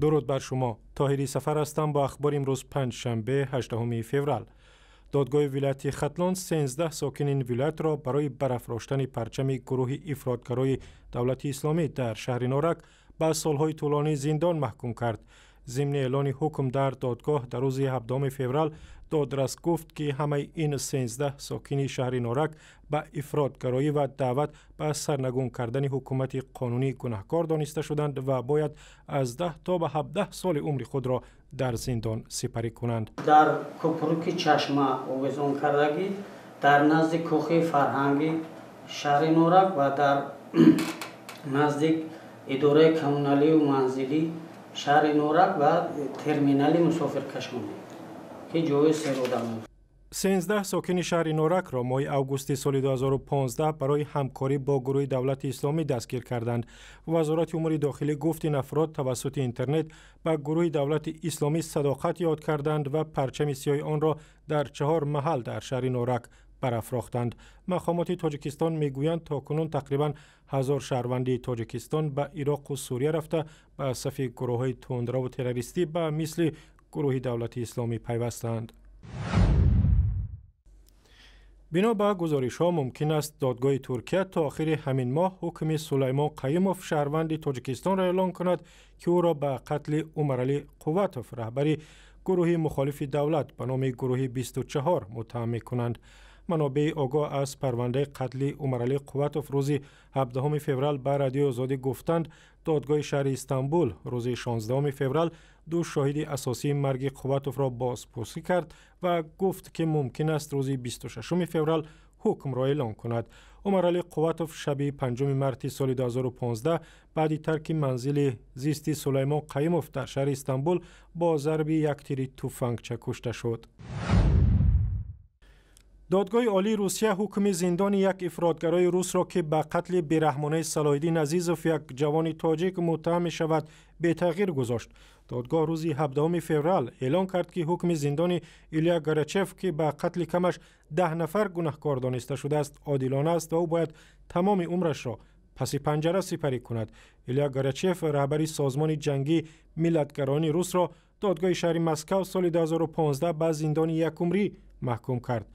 дуруд бар шумо тоҳири сафар ҳастам бо ахбори имрӯз панҷшанбе 8 феврал додгоҳи вилояти хатлон 13 сокини ин вилоятро барои барафроштани парчами гурӯҳи ифродгарои давлати исломӣ дар шаҳри норак ба солҳои тӯлонӣ зиндон маҳкум кард ضمن اعلان حکم در دادگاه در روز 7 فوریه دادرس گفت که همه این 13 ساکنی شهر نورک به افرادگرایی و دعوت به سرنگون کردن حکومت قانونی گناهکار دانسته شدند و باید از 10 تا به 17 سال عمر خود را در زندان سپری کنند در کپروک چشمه اویزون کردگی در نزد کوخی فرهنگی شهر نورک و در نزدیک اداره کمونالی و منزلی شهر نورک و ترمینال مسافر که جوی سر ادامه سینزده ساکین شهر نورک را ماه اوگوست سال 2015 برای همکاری با گروه دولت اسلامی دستگیر کردند. وزارت امور داخلی گفت این افراد توسط اینترنت با گروه دولت اسلامی صداقت یاد کردند و پرچم سیای آن را در چهار محل در شهر نورک برافراختند. مقامات تاجیکستان میگویند تا کنون تقریبا هزار شهروندی تاجیکستان به عراق و سوریه رفته به صف گروه های تندرو و تروریستی به مثل گروه دولت اسلامی پیوستند. بنا به گزارش ها ممکن است دادگاه ترکیه تا آخر همین ماه حکم سلیمان قیموف شهروند تاجیکستان را اعلان کند که او را به قتل عمر علی قوتوف رهبری گروه مخالف دولت به نام گروه 24 متهم کنند منابع آگاه از پرونده قتل علی قوتوف روز 17 فوریه به رادیو آزادی گفتند دادگاه شهر استانبول روز 16 فوریه دو شاهد اساسی مرگ قوتوف را بازپرسی کرد و گفت که ممکن است روز 26 فوریه حکم را اعلام کند علی قوتوف شب 5 مارس سال 2015 بعد ترک منزل زیستی سلیمان قیموف در شهر استانبول با ضرب یک تیر تفنگچه کشته شد دادگاه عالی روسیه حکم زندان یک افرادگرای روس را که به قتل بیرحمانه نزیز و یک جوان تاجیک متهم می شود به تغییر گذاشت. دادگاه روزی 17 فوریه اعلام کرد که حکم زندان ایلیا گراچف که به قتل کمش ده نفر گناهکار دانسته شده است عادلانه است و او باید تمام عمرش را پس پنجره سپری کند. ایلیا گراچف رهبری سازمان جنگی ملتگرانی روس را دادگاه شهر مسکو سال 2015 به زندان یک محکوم کرد.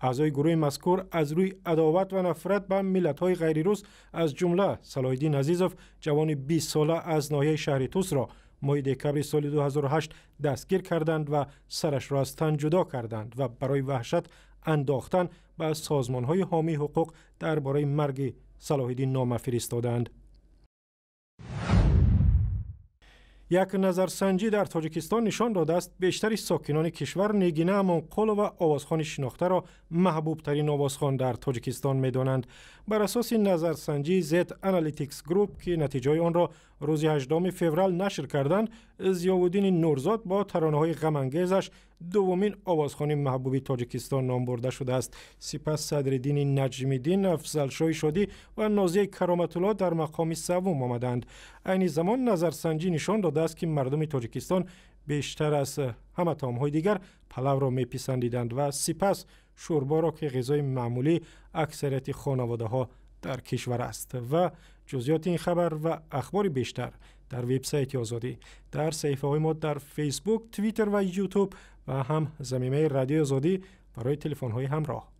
اعضای گروه مذکور از روی عداوت و نفرت به های غیر روس از جمله صلاحالدین عزیزوف جوان 20 ساله از ناحیه شهر توس را ماه دکبر سال 2008 دستگیر کردند و سرش را از تن جدا کردند و برای وحشت انداختن به های حامی حقوق درباره مرگ سلایدین الدین نامه فرستادند یک نظرسنجی در تاجیکستان نشان داده است بیشتری ساکنان کشور نگینه قلو و آوازخان شناخته را محبوب ترین آوازخان در تاجیکستان می دانند. بر اساس نظرسنجی زد انالیتیکس گروپ که نتیجه آن را روز 18 فوریه نشر کردن زیاودین نورزاد با ترانه های غمنگیزش دومین آوازخانی محبوبی تاجیکستان نام برده شده است سپس صدرالدین نجمی دین افضل شادی و نازیه کرامت در مقام سوم آمدند عین زمان نظرسنجی نشان داده است که مردم تاجیکستان بیشتر از همه های دیگر پلو را میپسندیدند و سپس شوربا را که غذای معمولی اکثریت خانواده ها در کشور است و جزیات این خبر و اخبار بیشتر در وبسایت آزادی در صفحه های ما در فیسبوک توییتر و یوتیوب و هم زمینه رادیو آزادی برای تلفن های همراه